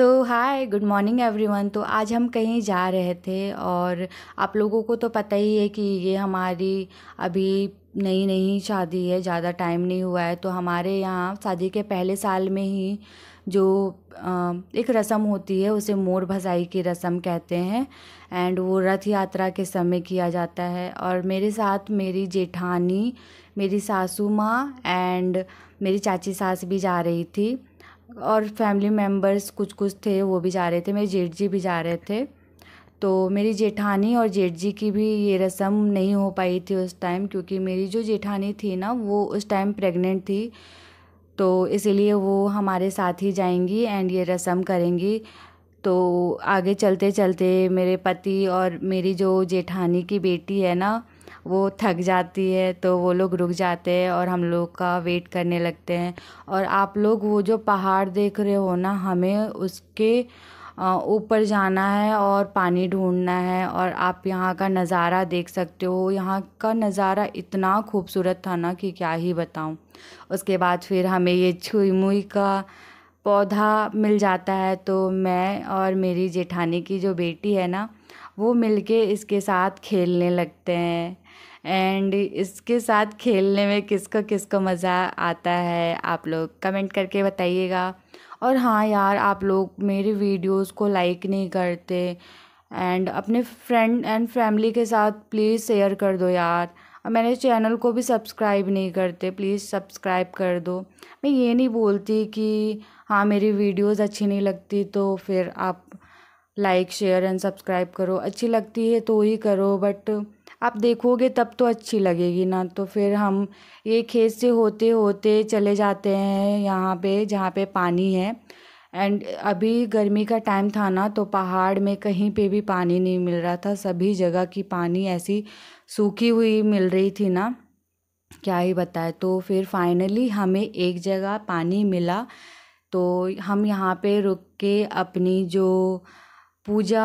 सो hi good morning everyone तो आज हम कहीं जा रहे थे और आप लोगों को तो पता ही है कि ये हमारी अभी नई नई शादी है ज़्यादा टाइम नहीं हुआ है तो हमारे यहाँ शादी के पहले साल में ही जो एक रस्म होती है उसे मोर भसाई की रस्म कहते हैं एंड वो रथ यात्रा के समय किया जाता है और मेरे साथ मेरी जेठानी मेरी सासू माँ एंड मेरी चाची सास भी जा रही थी और फैमिली मेम्बर्स कुछ कुछ थे वो भी जा रहे थे मेरे जेठ जी भी जा रहे थे तो मेरी जेठानी और जेठ जी की भी ये रस्म नहीं हो पाई थी उस टाइम क्योंकि मेरी जो जेठानी थी ना वो उस टाइम प्रेग्नेंट थी तो इसलिए वो हमारे साथ ही जाएंगी एंड ये रस्म करेंगी तो आगे चलते चलते मेरे पति और मेरी जो जेठानी की बेटी है ना वो थक जाती है तो वो लोग रुक जाते हैं और हम लोग का वेट करने लगते हैं और आप लोग वो जो पहाड़ देख रहे हो ना हमें उसके ऊपर जाना है और पानी ढूंढना है और आप यहाँ का नज़ारा देख सकते हो यहाँ का नज़ारा इतना खूबसूरत था ना कि क्या ही बताऊँ उसके बाद फिर हमें ये छुई मुई का पौधा मिल जाता है तो मैं और मेरी जेठानी की जो बेटी है ना वो मिलके इसके साथ खेलने लगते हैं एंड इसके साथ खेलने में किसको किसको मज़ा आता है आप लोग कमेंट करके बताइएगा और हाँ यार आप लोग मेरे वीडियोस को लाइक नहीं करते एंड अपने फ्रेंड एंड फैमिली के साथ प्लीज़ शेयर कर दो यार और मेरे चैनल को भी सब्सक्राइब नहीं करते प्लीज़ सब्सक्राइब कर दो मैं ये नहीं बोलती कि हाँ मेरी वीडियोस अच्छी नहीं लगती तो फिर आप लाइक शेयर एंड सब्सक्राइब करो अच्छी लगती है तो ही करो बट आप देखोगे तब तो अच्छी लगेगी ना तो फिर हम ये खेत से होते होते चले जाते हैं यहाँ पे जहाँ पे पानी है एंड अभी गर्मी का टाइम था ना तो पहाड़ में कहीं पे भी पानी नहीं मिल रहा था सभी जगह की पानी ऐसी सूखी हुई मिल रही थी ना क्या ही बताए तो फिर फाइनली हमें एक जगह पानी मिला तो हम यहाँ पे रुक के अपनी जो पूजा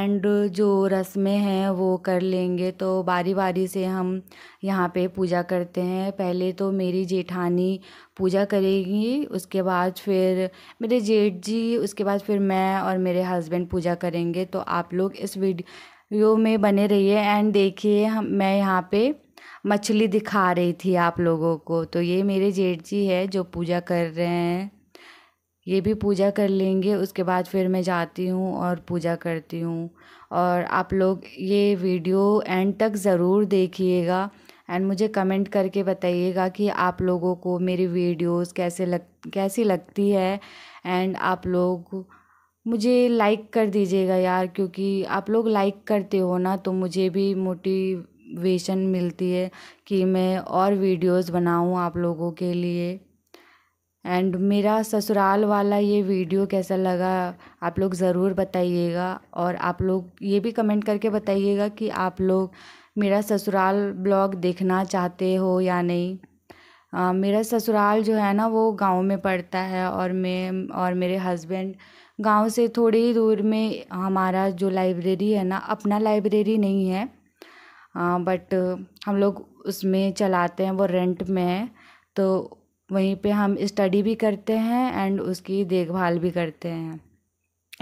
एंड जो रस्में हैं वो कर लेंगे तो बारी बारी से हम यहाँ पे पूजा करते हैं पहले तो मेरी जेठानी पूजा करेगी उसके बाद फिर मेरे जेठ जी उसके बाद फिर मैं और मेरे हस्बैंड पूजा करेंगे तो आप लोग इस वीडियो में बने रहिए एंड देखिए हम मैं यहाँ पे मछली दिखा रही थी आप लोगों को तो ये मेरे जेठ जी है जो पूजा कर रहे हैं ये भी पूजा कर लेंगे उसके बाद फिर मैं जाती हूँ और पूजा करती हूँ और आप लोग ये वीडियो एंड तक ज़रूर देखिएगा एंड मुझे कमेंट करके बताइएगा कि आप लोगों को मेरी वीडियोस कैसे लग कैसी लगती है एंड आप लोग मुझे लाइक कर दीजिएगा यार क्योंकि आप लोग लाइक करते हो ना तो मुझे भी मोटिवेशन मिलती है कि मैं और वीडियोस बनाऊं आप लोगों के लिए एंड मेरा ससुराल वाला ये वीडियो कैसा लगा आप लोग ज़रूर बताइएगा और आप लोग ये भी कमेंट करके बताइएगा कि आप लोग मेरा ससुराल ब्लॉग देखना चाहते हो या नहीं आ, मेरा ससुराल जो है ना वो गांव में पड़ता है और मैं और मेरे हस्बैंड गांव से थोड़ी ही दूर में हमारा जो लाइब्रेरी है ना अपना लाइब्रेरी नहीं है आ, बट हम लोग उसमें चलाते हैं वो रेंट में है तो वहीं पे हम स्टडी भी करते हैं एंड उसकी देखभाल भी करते हैं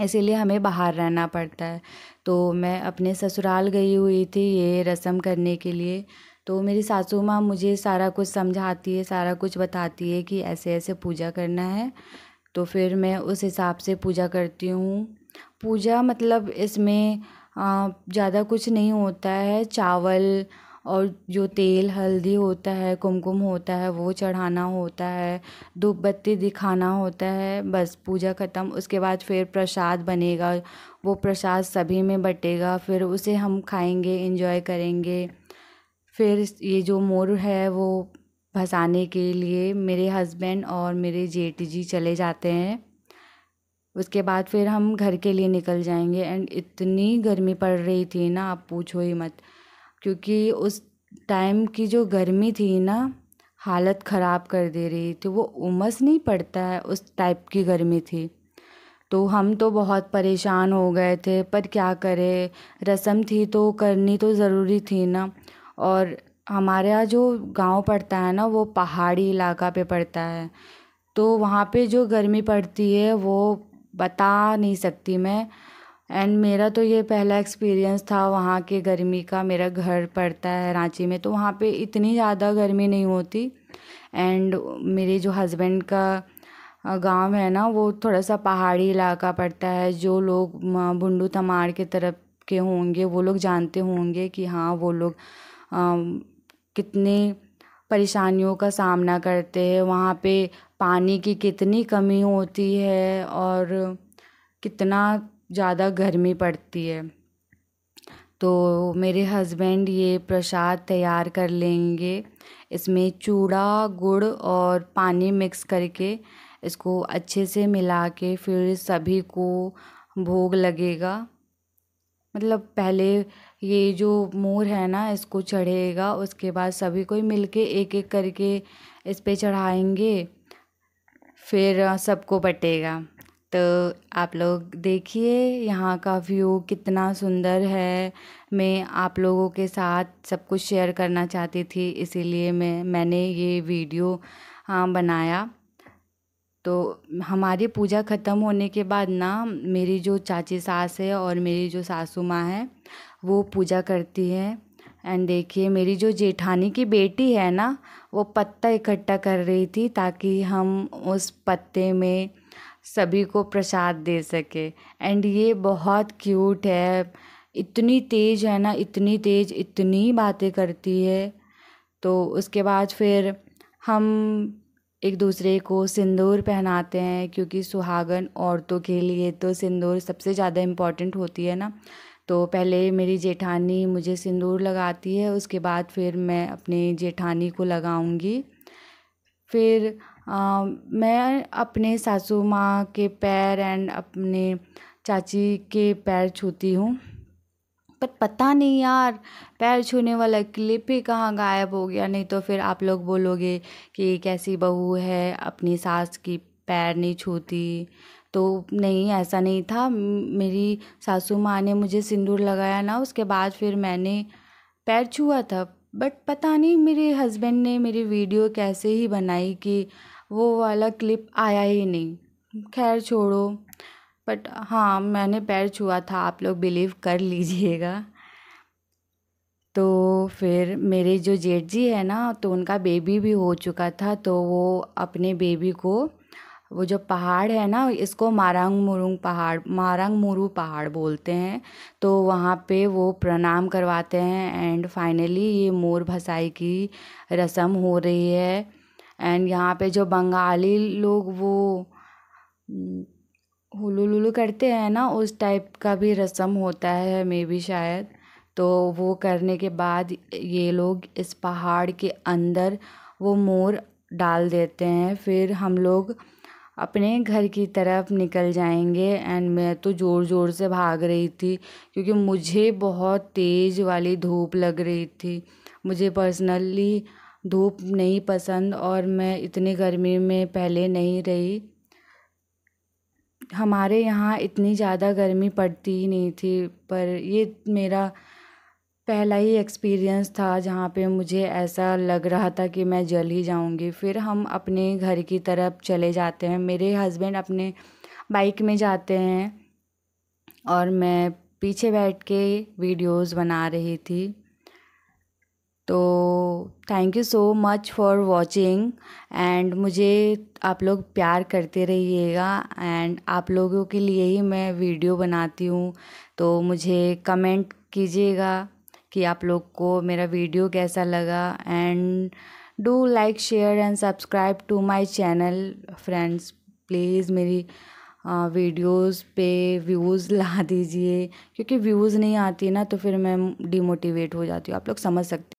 इसीलिए हमें बाहर रहना पड़ता है तो मैं अपने ससुराल गई हुई थी ये रस्म करने के लिए तो मेरी सासू माँ मुझे सारा कुछ समझाती है सारा कुछ बताती है कि ऐसे ऐसे पूजा करना है तो फिर मैं उस हिसाब से पूजा करती हूँ पूजा मतलब इसमें ज़्यादा कुछ नहीं होता है चावल और जो तेल हल्दी होता है कुमकुम होता है वो चढ़ाना होता है धूप बत्ती दिखाना होता है बस पूजा ख़त्म उसके बाद फिर प्रसाद बनेगा वो प्रसाद सभी में बटेगा फिर उसे हम खाएंगे इंजॉय करेंगे फिर ये जो मोर है वो भसाने के लिए मेरे हस्बैंड और मेरे जेठ जी चले जाते हैं उसके बाद फिर हम घर के लिए निकल जाएंगे एंड इतनी गर्मी पड़ रही थी ना आप पूछो ही मत क्योंकि उस टाइम की जो गर्मी थी ना हालत ख़राब कर दे रही थी वो उमस नहीं पड़ता है उस टाइप की गर्मी थी तो हम तो बहुत परेशान हो गए थे पर क्या करें रस्म थी तो करनी तो ज़रूरी थी ना और हमारे यहाँ जो गांव पड़ता है ना वो पहाड़ी इलाका पे पड़ता है तो वहाँ पे जो गर्मी पड़ती है वो बता नहीं सकती मैं एंड मेरा तो ये पहला एक्सपीरियंस था वहाँ के गर्मी का मेरा घर पड़ता है रांची में तो वहाँ पे इतनी ज़्यादा गर्मी नहीं होती एंड मेरे जो हस्बैंड का गांव है ना वो थोड़ा सा पहाड़ी इलाका पड़ता है जो लोग बुंडू तमाड़ के तरफ के होंगे वो लोग जानते होंगे कि हाँ वो लोग कितने परेशानियों का सामना करते हैं वहाँ पे पानी की कितनी कमी होती है और कितना ज़्यादा गर्मी पड़ती है तो मेरे हस्बैंड ये प्रसाद तैयार कर लेंगे इसमें चूड़ा गुड़ और पानी मिक्स करके इसको अच्छे से मिला के फिर सभी को भोग लगेगा मतलब पहले ये जो मोर है ना इसको चढ़ेगा उसके बाद सभी को मिल के एक एक करके इस पर चढ़ाएंगे फिर सबको बटेगा तो आप लोग देखिए यहाँ का व्यू कितना सुंदर है मैं आप लोगों के साथ सब कुछ शेयर करना चाहती थी इसीलिए मैं मैंने ये वीडियो हाँ बनाया तो हमारी पूजा ख़त्म होने के बाद ना मेरी जो चाची सास है और मेरी जो सासू माँ है वो पूजा करती है एंड देखिए मेरी जो जेठानी की बेटी है ना वो पत्ता इकट्ठा कर रही थी ताकि हम उस पत्ते में सभी को प्रसाद दे सके एंड ये बहुत क्यूट है इतनी तेज़ है ना इतनी तेज़ इतनी बातें करती है तो उसके बाद फिर हम एक दूसरे को सिंदूर पहनाते हैं क्योंकि सुहागन औरतों के लिए तो सिंदूर सबसे ज़्यादा इम्पॉर्टेंट होती है ना तो पहले मेरी जेठानी मुझे सिंदूर लगाती है उसके बाद फिर मैं अपनी जेठानी को लगाऊंगी फिर मैं अपने सासू माँ के पैर एंड अपने चाची के पैर छूती हूँ पर पता नहीं यार पैर छूने वाला क्लिप ही कहाँ गायब हो गया नहीं तो फिर आप लोग बोलोगे कि कैसी बहू है अपनी सास की पैर नहीं छूती तो नहीं ऐसा नहीं था मेरी सासू माँ ने मुझे सिंदूर लगाया ना उसके बाद फिर मैंने पैर छुआ था बट पता नहीं मेरे हस्बैंड ने मेरी वीडियो कैसे ही बनाई कि वो वाला क्लिप आया ही नहीं खैर छोड़ो बट हाँ मैंने पैर छुआ था आप लोग बिलीव कर लीजिएगा तो फिर मेरे जो जेठ जी है ना तो उनका बेबी भी हो चुका था तो वो अपने बेबी को वो जो पहाड़ है ना इसको मारांग मुरुंग पहाड़ मारांग मुरू पहाड़ बोलते हैं तो वहाँ पे वो प्रणाम करवाते हैं एंड फाइनली ये मोर भसाई की रस्म हो रही है एंड यहाँ पे जो बंगाली लोग वो हम्म, हुलू लुलू करते हैं ना उस टाइप का भी रस्म होता है मे भी शायद तो वो करने के बाद ये लोग इस पहाड़ के अंदर वो मोर डाल देते हैं फिर हम लोग अपने घर की तरफ निकल जाएंगे एंड मैं तो ज़ोर ज़ोर से भाग रही थी क्योंकि मुझे बहुत तेज़ वाली धूप लग रही थी मुझे पर्सनली धूप नहीं पसंद और मैं इतनी गर्मी में पहले नहीं रही हमारे यहाँ इतनी ज़्यादा गर्मी पड़ती ही नहीं थी पर ये मेरा पहला ही एक्सपीरियंस था जहाँ पे मुझे ऐसा लग रहा था कि मैं जल ही जाऊँगी फिर हम अपने घर की तरफ चले जाते हैं मेरे हस्बैंड अपने बाइक में जाते हैं और मैं पीछे बैठ के वीडियोस बना रही थी तो thank you so much for watching and मुझे आप लोग प्यार करते रहिएगा एंड आप लोगों के लिए ही मैं वीडियो बनाती हूँ तो मुझे कमेंट कीजिएगा कि आप लोग को मेरा वीडियो कैसा लगा and do like share and subscribe to my channel friends please मेरी वीडियोस पे व्यूज़ ला दीजिए क्योंकि व्यूज़ नहीं आती ना तो फिर मैं डिमोटिवेट हो जाती हूँ आप लोग समझ सकते